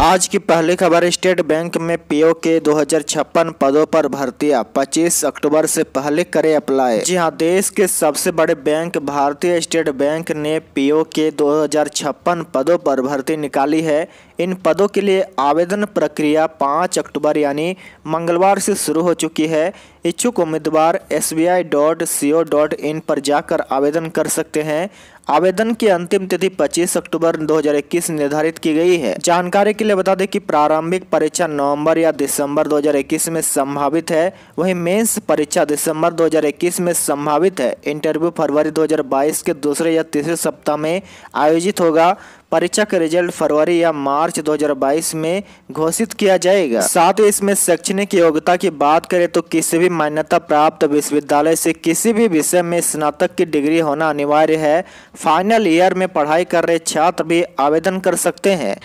आज की पहली खबर स्टेट बैंक में पीओ के दो पदों पर भर्तियां 25 अक्टूबर से पहले करें अप्लाई जी हां देश के सबसे बड़े बैंक भारतीय स्टेट बैंक ने पीओ के दो पदों पर भर्ती निकाली है इन पदों के लिए आवेदन प्रक्रिया पाँच अक्टूबर यानी मंगलवार से शुरू हो चुकी है इच्छुक उम्मीदवार S B I dot C O dot in पर जाकर आवेदन कर सकते हैं आवेदन की अंतिम तिथि 25 अक्टूबर 2021 निर्धारित की गई है जानकारी के लिए बता दें कि प्रारंभिक परीक्षा नवंबर या दिसंबर 2021 में संभावित है वहीं मेंस परीक्षा दिसंबर 2021 में संभावित है इंटरव्यू फरवरी 2022 के दूसरे या तीसरे सप्ताह में आयोजित होगा परीक्षा का रिजल्ट फरवरी या मार्च 2022 में घोषित किया जाएगा साथ ही इसमें शैक्षणिक योग्यता की बात करें तो किसी भी मान्यता प्राप्त विश्वविद्यालय से किसी भी विषय में स्नातक की डिग्री होना अनिवार्य है फाइनल ईयर में पढ़ाई कर रहे छात्र भी आवेदन कर सकते हैं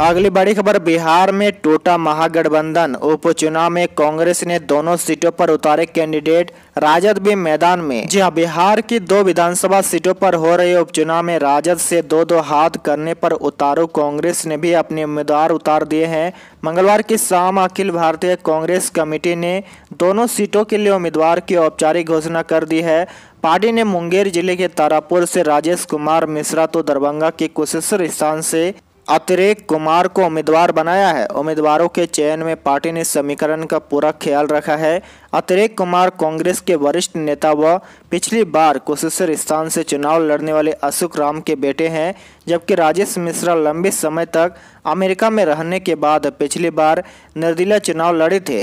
अगली बड़ी खबर बिहार में टूटा महागठबंधन उपचुनाव में कांग्रेस ने दोनों सीटों पर उतारे कैंडिडेट राजद भी मैदान में जी हाँ बिहार की दो विधानसभा सीटों पर हो रहे उपचुनाव में राजद से दो दो हाथ करने पर उतारू कांग्रेस ने भी अपने उम्मीदवार उतार दिए हैं मंगलवार की शाम अखिल भारतीय कांग्रेस कमेटी ने दोनों सीटों के लिए उम्मीदवार की औपचारिक घोषणा कर दी है पार्टी ने मुंगेर जिले के तारापुर से राजेश कुमार मिश्रा तो दरभंगा के कुशेश्वर स्थान से अतिरेक कुमार को उम्मीदवार बनाया है उम्मीदवारों के चयन में पार्टी ने समीकरण का पूरा ख्याल रखा है अतिरेक कुमार कांग्रेस के वरिष्ठ नेता व पिछली बार कुशेश्वर स्थान से चुनाव लड़ने वाले अशोक राम के बेटे हैं जबकि राजेश मिश्रा लंबे समय तक अमेरिका में रहने के बाद पिछली बार निर्दलीय चुनाव लड़े थे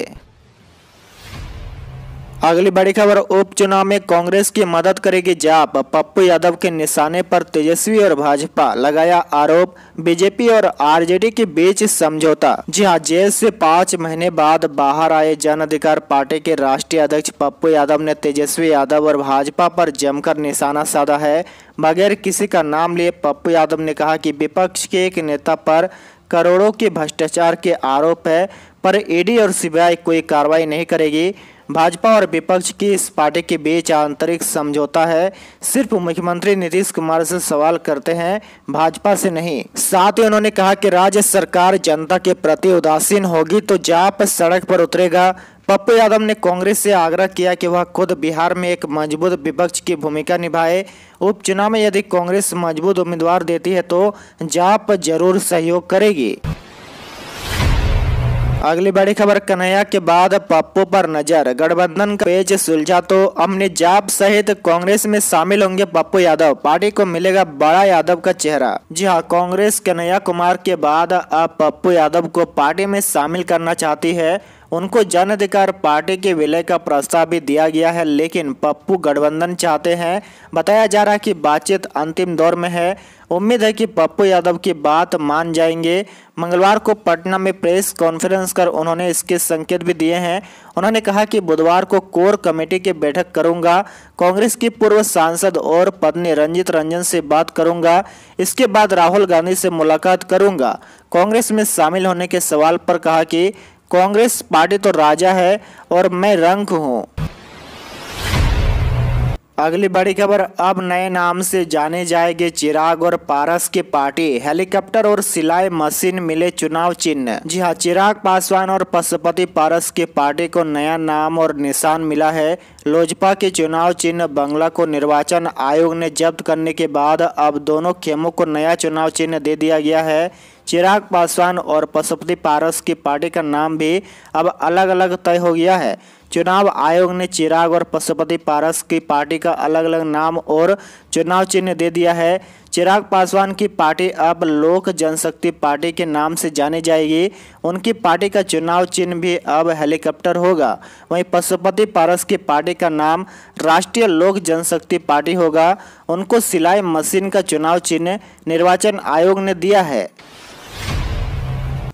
अगली बड़ी खबर उपचुनाव में कांग्रेस की मदद करेगी जाप पप्पू यादव के निशाने पर तेजस्वी और भाजपा लगाया आरोप बीजेपी और आरजेडी के बीच समझौता जी हाँ जेल से पाँच महीने बाद बाहर आए जन अधिकार पार्टी के राष्ट्रीय अध्यक्ष पप्पू यादव ने तेजस्वी यादव और भाजपा पर जमकर निशाना साधा है बगैर किसी का नाम लिए पप्पू यादव ने कहा की विपक्ष के एक नेता पर करोड़ों के भ्रष्टाचार के आरोप है पर ईडी और सीबीआई कोई कार्रवाई नहीं करेगी भाजपा और विपक्ष की इस पार्टी के बीच आंतरिक समझौता है सिर्फ मुख्यमंत्री नीतीश कुमार से सवाल करते हैं भाजपा से नहीं साथ ही उन्होंने कहा कि राज्य सरकार जनता के प्रति उदासीन होगी तो जाप सड़क पर उतरेगा पप्पू यादव ने कांग्रेस से आग्रह किया कि वह खुद बिहार में एक मजबूत विपक्ष की भूमिका निभाए उपचुनाव में यदि कांग्रेस मजबूत उम्मीदवार देती है तो जाप जरूर सहयोग करेगी अगली बड़ी खबर कन्हैया के बाद पप्पू पर नजर गठबंधन का पेज सुलझा तो अमने जाप सहित कांग्रेस में शामिल होंगे पप्पू यादव पार्टी को मिलेगा बड़ा यादव का चेहरा जी हाँ कांग्रेस कन्हैया कुमार के बाद अब पप्पू यादव को पार्टी में शामिल करना चाहती है उनको जन अधिकार पार्टी के विलय का प्रस्ताव भी दिया गया है लेकिन पप्पू गठबंधन चाहते हैं बताया जा रहा है कि बातचीत अंतिम दौर में है उम्मीद है कि पप्पू यादव की बात मान जाएंगे मंगलवार को पटना में प्रेस कॉन्फ्रेंस कर उन्होंने इसके संकेत भी दिए हैं उन्होंने कहा कि बुधवार को कोर कमेटी की बैठक करूंगा कांग्रेस की पूर्व सांसद और पत्नी रंजित रंजन से बात करूंगा इसके बाद राहुल गांधी से मुलाकात करूंगा कांग्रेस में शामिल होने के सवाल पर कहा कि कांग्रेस पार्टी तो राजा है और मैं रंक हूँ अगली बड़ी खबर अब नए नाम से जाने जाएंगे चिराग और पारस की पार्टी हेलीकॉप्टर और सिलाई मशीन मिले चुनाव चिन्ह जी हाँ चिराग पासवान और पशुपति पारस की पार्टी को नया नाम और निशान मिला है लोजपा के चुनाव चिन्ह बंगला को निर्वाचन आयोग ने जब्त करने के बाद अब दोनों खेमों को नया चुनाव चिन्ह दे दिया गया है चिराग पासवान और पशुपति पारस की पार्टी का नाम भी अब अलग अलग तय हो गया है चुनाव आयोग ने चिराग और पशुपति पारस की पार्टी का अलग अलग नाम और चुनाव चिन्ह दे दिया है चिराग पासवान की पार्टी अब लोक जनशक्ति पार्टी के नाम से जानी जाएगी उनकी पार्टी का चुनाव चिन्ह भी अब हेलीकॉप्टर होगा वहीं पशुपति पारस की पार्टी का नाम राष्ट्रीय लोक जनशक्ति पार्टी होगा उनको सिलाई मशीन का चुनाव चिन्ह निर्वाचन आयोग ने दिया है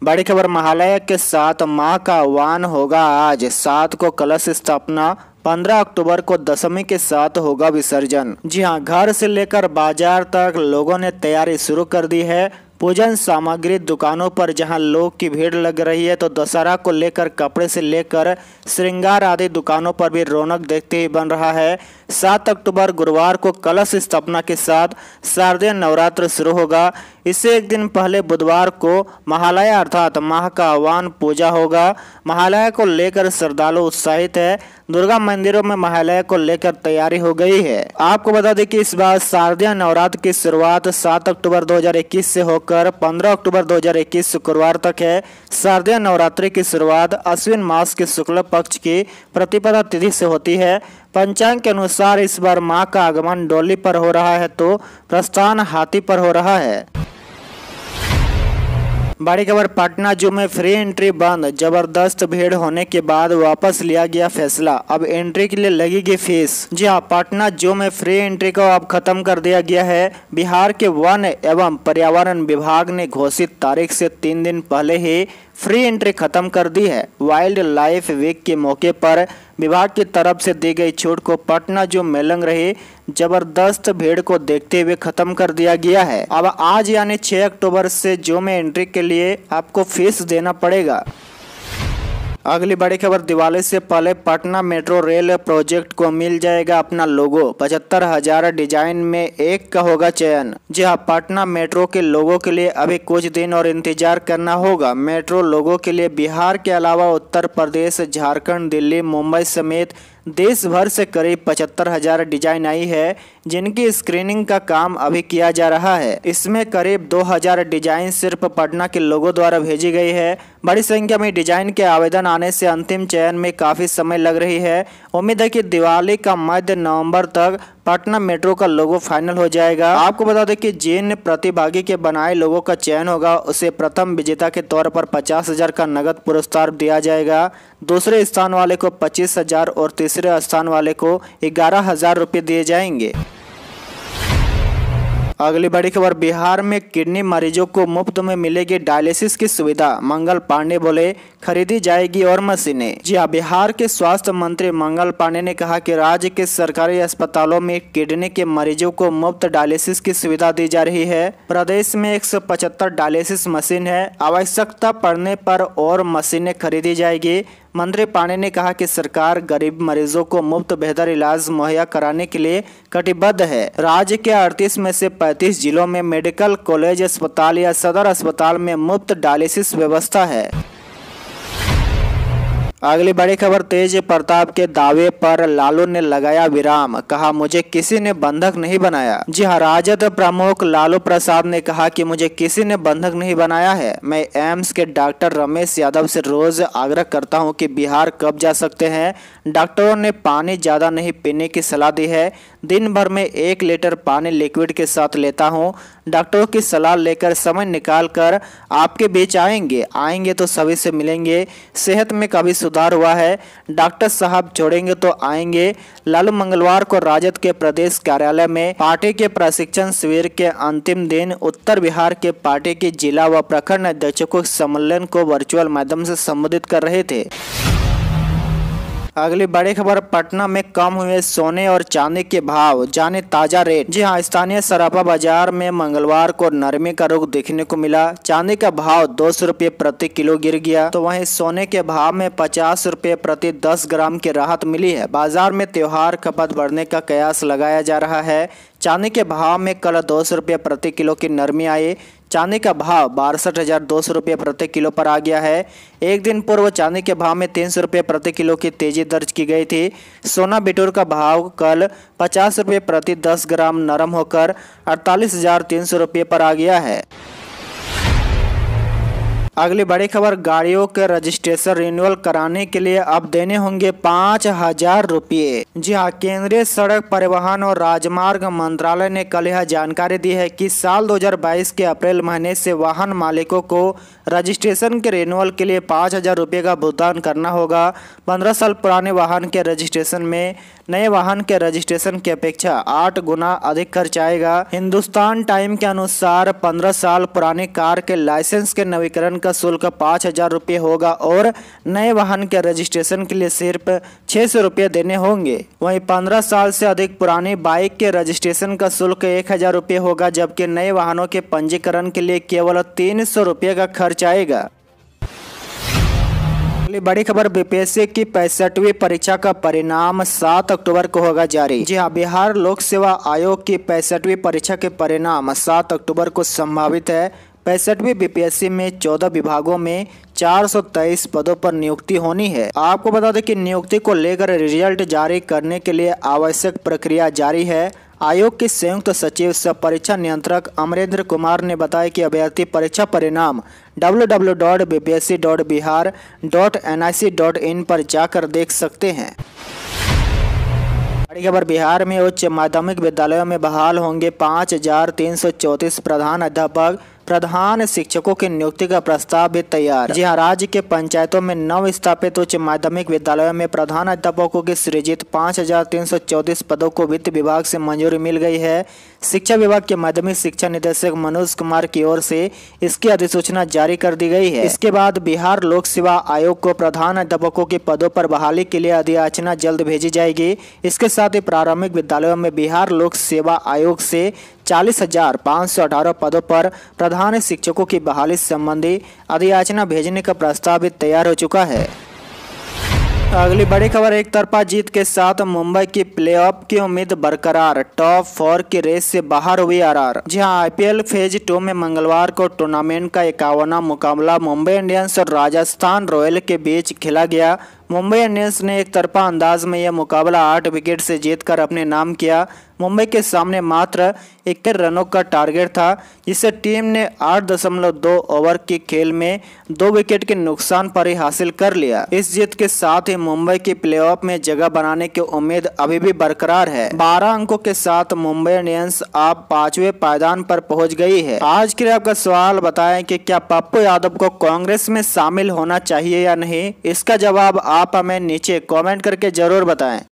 बड़ी खबर महालय के साथ माँ का आह्वान होगा आज सात को कलश स्थापना 15 अक्टूबर को दशमी के साथ होगा विसर्जन जी हाँ घर से लेकर बाजार तक लोगों ने तैयारी शुरू कर दी है पूजन सामग्री दुकानों पर जहां लोग की भीड़ लग रही है तो दशहरा को लेकर कपड़े से लेकर श्रृंगार आदि दुकानों पर भी रौनक देखते ही बन रहा है सात अक्टूबर गुरुवार को कलश स्थापना के साथ शारदीय नवरात्र शुरू होगा इससे एक दिन पहले बुधवार को महालया अर्थात माह का आह्वान पूजा होगा महालया को लेकर श्रद्धालु उत्साहित है दुर्गा मंदिरों में महालया को लेकर तैयारी हो गई है आपको बता दें कि इस बार शारदीय नवरात्र की शुरुआत 7 अक्टूबर 2021 से होकर 15 अक्टूबर 2021 शुक्रवार तक है शारदीय नवरात्रि की शुरुआत अश्विन मास के शुक्ल पक्ष की प्रतिपदा तिथि से होती है पंचांग के अनुसार अनुसार इस बार माँ का आगमन डोली पर हो रहा है तो प्रस्थान हाथी पर हो रहा है बड़ी खबर पटना जू में फ्री एंट्री बंद जबरदस्त भीड़ होने के बाद वापस लिया गया फैसला अब एंट्री के लिए लगेगी फीस जी हाँ पटना जू में फ्री एंट्री को अब खत्म कर दिया गया है बिहार के वन एवं पर्यावरण विभाग ने घोषित तारीख से तीन दिन पहले ही फ्री एंट्री खत्म कर दी है वाइल्ड लाइफ वीक के मौके पर विभाग की तरफ से दी गई छूट को पटना जो मेलंग रही जबरदस्त भीड़ को देखते हुए खत्म कर दिया गया है अब आज यानी 6 अक्टूबर से जो में एंट्री के लिए आपको फीस देना पड़ेगा अगली बड़ी खबर दिवाली से पहले पटना मेट्रो रेल प्रोजेक्ट को मिल जाएगा अपना लोगो पचहत्तर हजार डिजाइन में एक का होगा चयन जी हाँ पटना मेट्रो के लोगों के लिए अभी कुछ दिन और इंतजार करना होगा मेट्रो लोगों के लिए बिहार के अलावा उत्तर प्रदेश झारखंड दिल्ली मुंबई समेत देश भर से करीब पचहत्तर हजार डिजाइन आई है जिनकी स्क्रीनिंग का काम अभी किया जा रहा है इसमें करीब 2000 डिजाइन सिर्फ पटना के लोगों द्वारा भेजी गई है बड़ी संख्या में डिजाइन के आवेदन आने से अंतिम चयन में काफ़ी समय लग रही है उम्मीद है कि दिवाली का मध्य नवंबर तक पटना मेट्रो का लोगो फाइनल हो जाएगा आपको बता दें कि जिन प्रतिभागी के बनाए लोगों का चयन होगा उसे प्रथम विजेता के तौर पर पचास हजार का नगद पुरस्कार दिया जाएगा दूसरे स्थान वाले को पच्चीस हजार और तीसरे स्थान वाले को ग्यारह हजार रुपये दिए जाएंगे अगली बड़ी खबर बिहार में किडनी मरीजों को मुफ्त में मिलेगी डायलिसिस की सुविधा मंगल पांडे बोले खरीदी जाएगी और मशीनें जी हाँ बिहार के स्वास्थ्य मंत्री मंगल पांडे ने कहा कि राज्य के सरकारी अस्पतालों में किडनी के मरीजों को मुफ्त डायलिसिस की सुविधा दी जा रही है प्रदेश में एक डायलिसिस मशीन है आवश्यकता पड़ने पर और मशीने खरीदी जाएगी मंत्री पांडे ने कहा कि सरकार गरीब मरीजों को मुफ्त बेहतर इलाज मुहैया कराने के लिए कटिबद्ध है राज्य के अड़तीस में से 35 जिलों में मेडिकल कॉलेज अस्पताल या सदर अस्पताल में मुफ्त डायलिसिस व्यवस्था है अगली बड़ी खबर तेज प्रताप के दावे पर लालू ने लगाया विराम कहा मुझे किसी ने बंधक नहीं बनाया जी हाँ राजद प्रमुख लालू प्रसाद ने कहा कि मुझे किसी ने बंधक नहीं बनाया है मैं एम्स के डॉक्टर रमेश यादव से रोज आग्रह करता हूं कि बिहार कब जा सकते हैं डॉक्टरों ने पानी ज़्यादा नहीं पीने की सलाह दी है दिन भर में एक लीटर पानी लिक्विड के साथ लेता हूँ डॉक्टरों की सलाह लेकर समय निकाल कर आपके बीच आएंगे आएंगे तो सभी से मिलेंगे सेहत में कभी सुधार हुआ है डॉक्टर साहब छोड़ेंगे तो आएंगे लालू मंगलवार को राजद के प्रदेश कार्यालय में पार्टी के प्रशिक्षण शिविर के अंतिम दिन उत्तर बिहार के पार्टी के जिला व प्रखंड अध्यक्षों को सम्मेलन को वर्चुअल माध्यम से संबोधित कर रहे थे अगली बड़ी खबर पटना में कम हुए सोने और चांदी के भाव जाने ताजा रेट जी हाँ स्थानीय सराफा बाजार में मंगलवार को नरमी का रुख देखने को मिला चांदी का भाव दो सौ रूपये प्रति किलो गिर गया तो वहीं सोने के भाव में पचास रूपये प्रति दस ग्राम की राहत मिली है बाजार में त्योहार खपत बढ़ने का कयास लगाया जा रहा है चांदी के भाव में कल दो सौ प्रति किलो की नरमी आई चांदी का भाव बासठ हज़ार दो सौ रुपये प्रति किलो पर आ गया है एक दिन पूर्व चांदी के भाव में तीन सौ रुपये प्रति किलो की तेजी दर्ज की गई थी सोना बिटोर का भाव कल पचास रुपये प्रति दस ग्राम नरम होकर अड़तालीस हज़ार तीन सौ रुपये पर आ गया है अगली बड़ी खबर गाड़ियों के रजिस्ट्रेशन रिन्यूअल कराने के लिए अब देने होंगे पाँच हजार रूपए जी हाँ केंद्रीय सड़क परिवहन और राजमार्ग मंत्रालय ने कल यह जानकारी दी है कि साल 2022 के अप्रैल महीने से वाहन मालिकों को रजिस्ट्रेशन के रिन्यूअल के लिए पाँच हजार रूपए का भुगतान करना होगा पंद्रह साल पुराने वाहन के रजिस्ट्रेशन में नए वाहन के रजिस्ट्रेशन की अपेक्षा आठ गुना अधिक खर्च आएगा हिंदुस्तान टाइम के अनुसार पंद्रह साल पुराने कार के लाइसेंस के नवीकरण का शुल्क पाँच हज़ार रुपये होगा और नए वाहन के रजिस्ट्रेशन के लिए सिर्फ छः सौ रुपये देने होंगे वहीं पंद्रह साल से अधिक पुरानी बाइक के रजिस्ट्रेशन का शुल्क एक हज़ार रुपये होगा जबकि नए वाहनों के पंजीकरण के लिए केवल तीन सौ रुपये का खर्च आएगा अगली बड़ी खबर बीपीएससी की पैंसठवीं परीक्षा का परिणाम 7 अक्टूबर को होगा जारी जी हाँ बिहार लोक सेवा आयोग की पैंसठवीं परीक्षा के परिणाम 7 अक्टूबर को संभावित है पैंसठवीं बीपीएससी में चौदह विभागों में 423 पदों पर नियुक्ति होनी है आपको बता दें कि नियुक्ति को लेकर रिजल्ट जारी करने के लिए आवश्यक प्रक्रिया जारी है आयोग के संयुक्त सचिव सह परीक्षा नियंत्रक अमरेंद्र कुमार ने बताया कि अभ्यर्थी परीक्षा परिणाम www.bbsc.bihar.nic.in पर जाकर देख सकते हैं बड़ी खबर बिहार में उच्च माध्यमिक विद्यालयों में बहाल होंगे पाँच हजार तीन सौ चौंतीस प्रधान अध्यापक प्रधान शिक्षकों की नियुक्ति का प्रस्ताव भी तैयार जी हाँ राज्य के पंचायतों में नव स्थापित उच्च माध्यमिक विद्यालयों में प्रधान अध्यापकों के सृजित पाँच हजार तीन सौ चौतीस पदों को वित्त विभाग से मंजूरी मिल गई है शिक्षा विभाग के माध्यमिक शिक्षा निदेशक मनोज कुमार की ओर से इसकी अधिसूचना जारी कर दी गई है इसके बाद बिहार लोक सेवा आयोग को प्रधान अध्यापकों के पदों पर बहाली के लिए अधियाचना जल्द भेजी जाएगी इसके साथ ही प्रारंभिक विद्यालयों में बिहार लोक सेवा आयोग से चालीस हजार पाँच सौ अठारह पदों पर प्रधान शिक्षकों की बहाली संबंधी अधियाचना भेजने का प्रस्ताव भी तैयार हो चुका है अगली बड़ी खबर एक तरफा जीत के साथ मुंबई की प्लेऑफ की उम्मीद बरकरार टॉप फोर की रेस से बाहर हुई आरआर जहां आईपीएल फेज टू में मंगलवार को टूर्नामेंट का इक्यावना मुकाबला मुंबई इंडियंस और राजस्थान रॉयल के बीच खेला गया मुंबई इंडियंस ने एक तरफा अंदाज में यह मुकाबला आठ विकेट से जीतकर अपने नाम किया मुंबई के सामने मात्र इक्कीस रनों का टारगेट था जिससे टीम ने आठ दशमलव दो ओवर के खेल में दो विकेट के नुकसान पर ही हासिल कर लिया इस जीत के साथ ही मुंबई की प्लेऑफ में जगह बनाने की उम्मीद अभी भी बरकरार है बारह अंकों के साथ मुंबई इंडियंस आप पांचवे पायदान पर पहुंच गई है आज के लिए आपका सवाल बताएं कि क्या पप्पू यादव को कांग्रेस में शामिल होना चाहिए या नहीं इसका जवाब आप आप हमें नीचे कमेंट करके ज़रूर बताएं